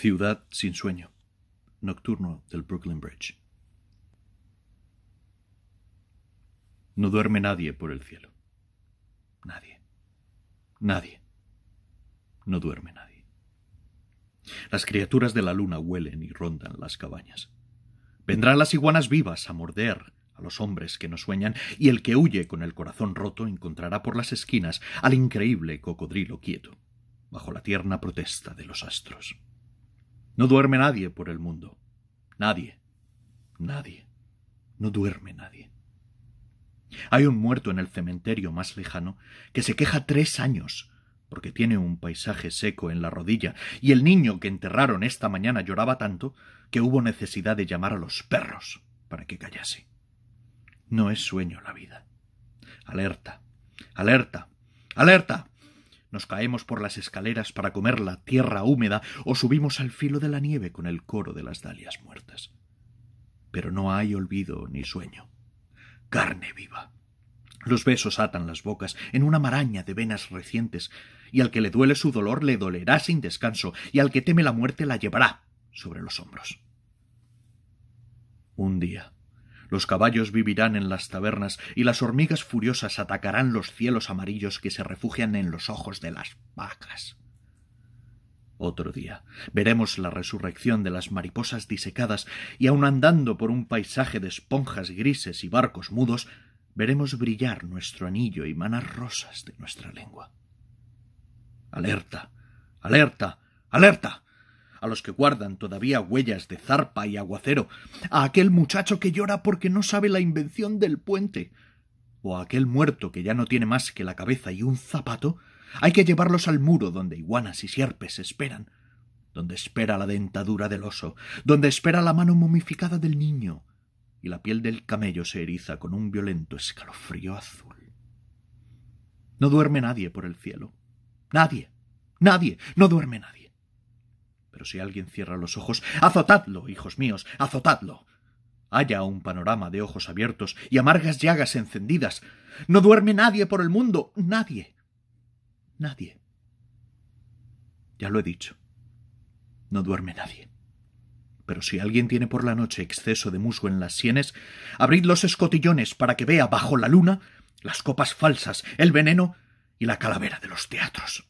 Ciudad sin sueño. Nocturno del Brooklyn Bridge. No duerme nadie por el cielo. Nadie. Nadie. No duerme nadie. Las criaturas de la luna huelen y rondan las cabañas. Vendrán las iguanas vivas a morder a los hombres que no sueñan, y el que huye con el corazón roto encontrará por las esquinas al increíble cocodrilo quieto, bajo la tierna protesta de los astros. No duerme nadie por el mundo. Nadie. Nadie. No duerme nadie. Hay un muerto en el cementerio más lejano que se queja tres años porque tiene un paisaje seco en la rodilla, y el niño que enterraron esta mañana lloraba tanto que hubo necesidad de llamar a los perros para que callase. No es sueño la vida. Alerta, alerta, alerta nos caemos por las escaleras para comer la tierra húmeda o subimos al filo de la nieve con el coro de las dalias muertas. Pero no hay olvido ni sueño. Carne viva. Los besos atan las bocas en una maraña de venas recientes, y al que le duele su dolor le dolerá sin descanso, y al que teme la muerte la llevará sobre los hombros. Un día los caballos vivirán en las tabernas y las hormigas furiosas atacarán los cielos amarillos que se refugian en los ojos de las vacas. Otro día veremos la resurrección de las mariposas disecadas y aun andando por un paisaje de esponjas grises y barcos mudos, veremos brillar nuestro anillo y manar rosas de nuestra lengua. Alerta, alerta, alerta a los que guardan todavía huellas de zarpa y aguacero, a aquel muchacho que llora porque no sabe la invención del puente, o a aquel muerto que ya no tiene más que la cabeza y un zapato, hay que llevarlos al muro donde iguanas y sierpes esperan, donde espera la dentadura del oso, donde espera la mano momificada del niño, y la piel del camello se eriza con un violento escalofrío azul. No duerme nadie por el cielo. Nadie. Nadie. No duerme nadie. Pero si alguien cierra los ojos, azotadlo, hijos míos, azotadlo. Haya un panorama de ojos abiertos y amargas llagas encendidas. No duerme nadie por el mundo, nadie. Nadie. Ya lo he dicho. No duerme nadie. Pero si alguien tiene por la noche exceso de musgo en las sienes, abrid los escotillones para que vea bajo la luna las copas falsas, el veneno y la calavera de los teatros.